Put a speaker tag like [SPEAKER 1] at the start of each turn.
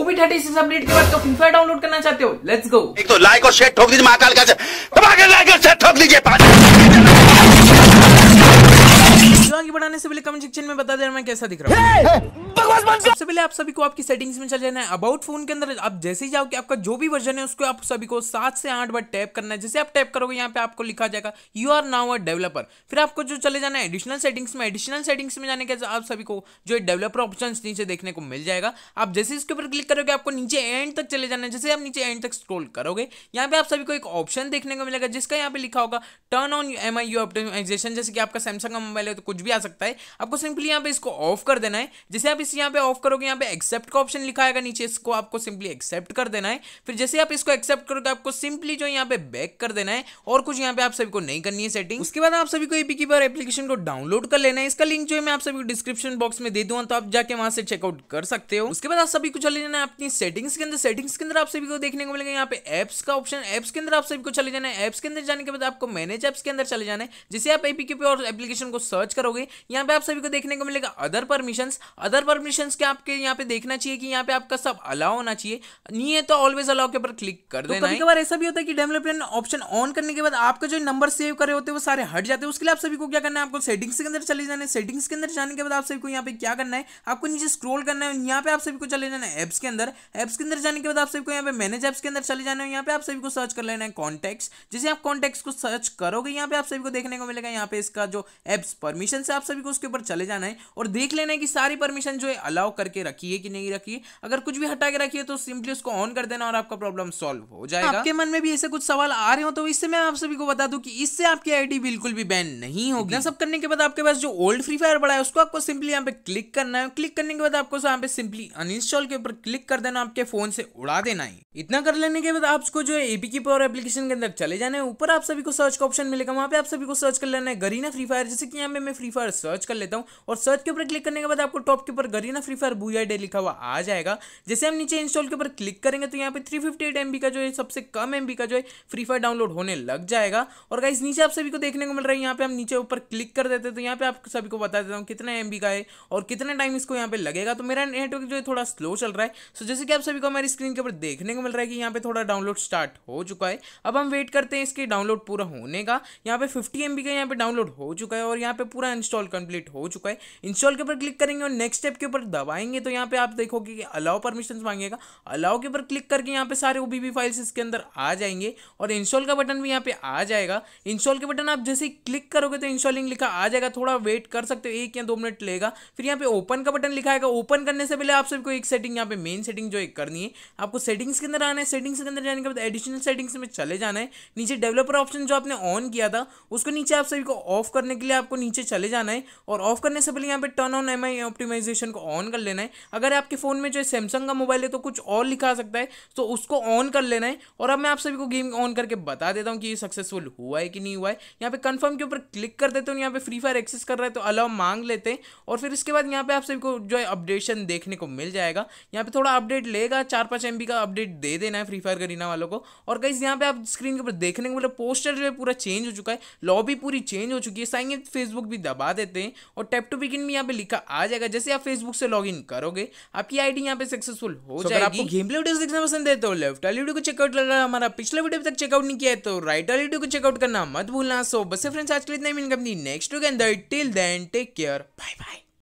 [SPEAKER 1] ओबी thirty six update के बाद तो फ्री डाउनलोड करना चाहते हो लेट्स गो एक तो लाइक और शेयर ठोक दीजिए महाकाल का ठोक दीजिए सबसे पहले कमेंट सेक्शन में बता देना मैं कैसा दिख रहा हूँ सबसे पहले आप सभी को आपकी सेटिंग्स में चले जाना है अबाउट फोन के अंदर आप जैसे ही जाओगे आपका जो भी वर्जन है उसको आप सभी को सात से आठ बार टैप करना है जैसे आप टैप करोगे यहाँ पे आपको लिखा जाएगा you are now a developer फिर आपको जो चले जाना है एडिशनल सेटिंग्स में एडिशनल सेटिंग्स में जाने के आप सभी को जो डेवलपर ऑप्शन नीचे देखने को मिल जाएगा आप जैसे इसके ऊपर क्लिक करोगे आपको नीचे एंड तक चले जाना है जैसे आप नीचे एंड तक स्क्रोल करोगे यहाँ पे आप सभी को एक ऑप्शन देखने को मिलेगा जिसका यहाँ पे लिखा होगा turn on M I U optimisation जैसे कि आपका सैमसंग का मोबाइल है तो कुछ भी आ सकता है है आपको सिंपली यहाँ पे इसको ऑफ कर देना है जैसे आप इस यहाँ पे ऑफ करोगे यहाँ पे एक्सेप्ट का ऑप्शन लिखा आएगा नीचे इसको आपको सिंपली एक्सेप्ट कर देना है फिर जैसे आप इसको एक्सेप्ट करोगे आपको सिंपली जो यहाँ पे बैक कर देना है और कुछ यहाँ पे आप सभी को नहीं करनी है सेटिंग उसके बाद आप सभी को एपी की एप्लीकेशन को डाउनलोड कर लेना है इसका लिंक जो है मैं आप सभी को डिस्क्रिप्शन बॉक्स में दे दूंगा तो आप जाके वहां से चेकआउट कर सकते हो उसके बाद आप सभी को चले जाना है अपनी सेटिंग्स के अंदर सेटिंग्स के अंदर आप सभी को देखने को मिलेगा यहाँ पे एप्स का ऑप्शन एप्स के अंदर आप सभी को चले जाना है एप्स के अंदर जाने के बाद आपको मैनेज एप्स के अंदर चले जाना है जिसे आप एपी और एप्लीकेशन को सर्च करोगे यहाँ यहाँ पे आप सभी को देखने को मिलेगा अदर परमिशन अदर परमिशन के आपके यहाँ पे देखना चाहिए कि यहाँ पे आपका सब अलाउ होना चाहिए नहीं है तो ऑलवेज अलाउ के ऊपर क्लिक कर तो देना कभी बार ऐसा भी होता है कि डेवलपमेंट ऑप्शन ऑन करने के बाद आपका जो नंबर सेव करे होते हैं वो सारे हट जाते हैं उसके लिए आप सभी को क्या करना है आपको सेटिंग्स के अंदर चले जाने सेटिंग्स के अंदर जाने के बाद आप सभी को यहाँ पे क्या करना है आपको नीचे स्क्रोल करना है यहाँ पे आप सभी को चले जाना है एप्स के अंदर एप्स के अंदर जाने के बाद आप सभी को यहाँ पे मैनेज एप्स के अंदर चले जाना है यहाँ पे आप सभी को सर्च कर लेना है कॉन्टेक्ट जैसे आप कॉन्टेक्ट को सर्च करोगे यहाँ पे आप सभी को देखने को मिलेगा यहाँ पे इसका जो एप्स परमिशन से आप सभी को उसके ऊपर चले जाना है और देख लेना है कि सारी परमिशन जो है अलाउ करके रखी है कि नहीं रखी है अगर कुछ भी हटा के रखी है तो सिंपली उसको ऑन कर देना और आपका प्रॉब्लम सॉल्व हो जाएगा आपके मन में भी ऐसे कुछ सवाल आ रहे हो तो इससे मैं आप सभी को बता दू की इससे आपकी आईडी बिल्कुल भी बैन नहीं होगी सब करने के बाद आपके पास जो ओल्ड फ्री फायर बड़ा है उसको आपको सिंपली यहाँ पे क्लिक करना है क्लिक करने के बाद आपको यहाँ पे सिंपली अनइंस्टॉल के ऊपर क्लिक कर देना आपके फोन से उड़ा देना है इतना कर लेने के बाद आपको जो है एपी की पावर एप्लीकेशन के अंदर चले जाने ऊपर आप सभी को सर्च का ऑप्शन मिलेगा वहां पे आप सभी को सर्च कर लेना है गरीना फ्री फायर जैसे कि यहाँ पे मैं फ्री फायर सर्च सर्च कर लेता हूँ और सर्च के ऊपर क्लिक करने के बाद आपको टॉप के ऊपर गरीना फ्री फायर बू आई लिखा हुआ आ जाएगा जैसे हम नीचे इंस्टॉल के ऊपर क्लिक करेंगे तो यहाँ पे थ्री फिफ्टी एट एमबी का जो है सबसे कम एमबी का जो है फ्री फायर डाउनलोड होने लग जाएगा और गाइज नीचे आप सभी को देखने को मिल रहा है यहाँ पे हम नीचे ऊपर क्लिक कर देते हैं तो यहाँ पे आप सभी को बता देता हूँ कितना एमबी का है और कितना टाइम इसको यहाँ पे लगेगा तो मेरा नेटवर्क जो है थोड़ा स्लो चल रहा है सो जैसे कि आप सभी को हमारी स्क्रीन के ऊपर देखने को मिल रहा है कि यहाँ पे थोड़ा डाउनलोड स्टार्ट हो चुका है अब हम वेट करते हैं इसके डाउनलोड पूरा होने का यहाँ पे फिफ्टी एम का यहाँ पे डाउनलोड हो चुका है और यहाँ पे पूरा इंस्टॉल कर कंप्लीट हो चुका है इंस्टॉल के ऊपर क्लिक करेंगे और नेक्स्ट स्टेप के ऊपर दबाएंगे तो यहाँ पे आप देखोगे कि अलाउ परमिशन मांगेगा अलाउ के ऊपर क्लिक करके यहाँ पे सारे ओबीबी फाइल्स इसके अंदर आ जाएंगे और इंस्टॉल का बटन भी यहाँ पे आ जाएगा इंस्टॉल के बटन आप जैसे क्लिक करोगे तो इंस्टॉलिंग लिखा आ जाएगा थोड़ा वेट कर सकते हो एक या दो मिनट लेगा फिर यहाँ पे ओपन का बटन लिखाएगा ओपन करने से पहले आप सबको एक सेटिंग यहाँ पे मेन सेटिंग जो एक करनी है आपको सेटिंग्स के अंदर आना है सेटिंग्स के अंदर जाने के बाद एडिशनल सेटिंग्स में चले जाना है नीचे डेवलपर ऑप्शन जो आपने ऑन किया था उसको नीचे आप सभी को ऑफ करने के लिए आपको नीचे चले जाना है और ऑफ करने से पहले यहाँ पे टर्न ऑन एम ऑप्टिमाइजेशन को ऑन कर लेना है अगर आपके फ़ोन में जो है सैमसंग का मोबाइल है तो कुछ और लिखा सकता है तो उसको ऑन कर लेना है और अब मैं आप सभी को गेम ऑन करके बता देता हूँ कि ये सक्सेसफुल हुआ है कि नहीं हुआ है यहाँ पे कन्फर्म के ऊपर क्लिक कर देते हो यहाँ पे फ्री फायर एक्सेस कर रहा है तो अलाउ मांग लेते हैं और फिर इसके बाद यहाँ पे आप सभी को जो है अपडेशन देखने को मिल जाएगा यहाँ पे थोड़ा अपडेट लेगा चार पाँच एम का अपडेट दे देना है फ्री फायर करीना वालों को और कहीं यहाँ पे आप स्क्रीन के ऊपर देखने को मतलब पोस्टर जो है पूरा चेंज हो चुका है लॉबी पूरी चेंज हो चुकी है साइन फेसबुक भी दबा देते हैं हैं और टैप टू बिगिन में यहाँ पे लिखा आ जाएगा जैसे आप फेसबुक से लॉग करोगे आपकी आई डी यहाँ पे सक्सेसफुल हो जाएगा जाएगी वीडियो तो लेफ्ट वाली वीडियो को चेकआउट लग रहा हमारा पिछला वीडियो तक चेकआउट नहीं किया है तो राइट वाली वीडियो को चेकआउट करना मत भूलना सो बस फ्रेंड्स आज के लिए नेक्स्ट वीडियो के till then take care bye bye